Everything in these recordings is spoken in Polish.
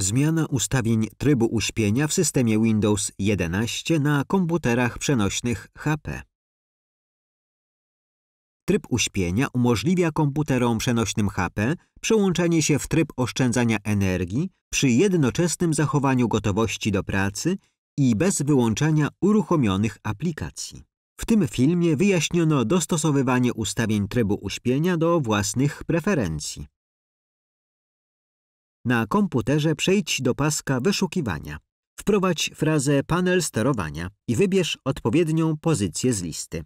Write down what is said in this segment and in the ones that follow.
Zmiana ustawień trybu uśpienia w systemie Windows 11 na komputerach przenośnych HP. Tryb uśpienia umożliwia komputerom przenośnym HP przełączanie się w tryb oszczędzania energii przy jednoczesnym zachowaniu gotowości do pracy i bez wyłączania uruchomionych aplikacji. W tym filmie wyjaśniono dostosowywanie ustawień trybu uśpienia do własnych preferencji. Na komputerze przejdź do paska wyszukiwania. Wprowadź frazę panel sterowania i wybierz odpowiednią pozycję z listy.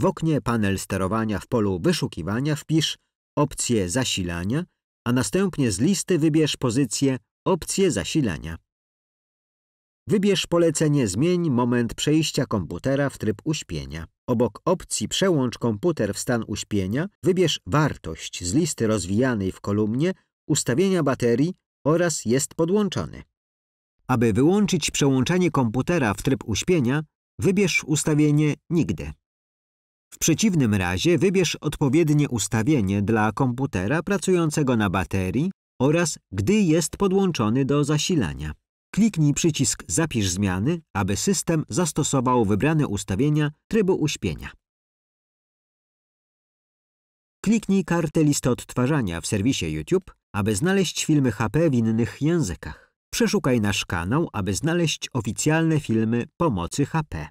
W oknie panel sterowania w polu wyszukiwania wpisz opcję zasilania, a następnie z listy wybierz pozycję opcje zasilania. Wybierz polecenie Zmień moment przejścia komputera w tryb uśpienia. Obok opcji Przełącz komputer w stan uśpienia wybierz wartość z listy rozwijanej w kolumnie ustawienia baterii oraz jest podłączony. Aby wyłączyć przełączanie komputera w tryb uśpienia, wybierz ustawienie Nigdy. W przeciwnym razie wybierz odpowiednie ustawienie dla komputera pracującego na baterii oraz gdy jest podłączony do zasilania. Kliknij przycisk Zapisz zmiany, aby system zastosował wybrane ustawienia trybu uśpienia. Kliknij kartę listy odtwarzania w serwisie YouTube aby znaleźć filmy HP w innych językach. Przeszukaj nasz kanał, aby znaleźć oficjalne filmy pomocy HP.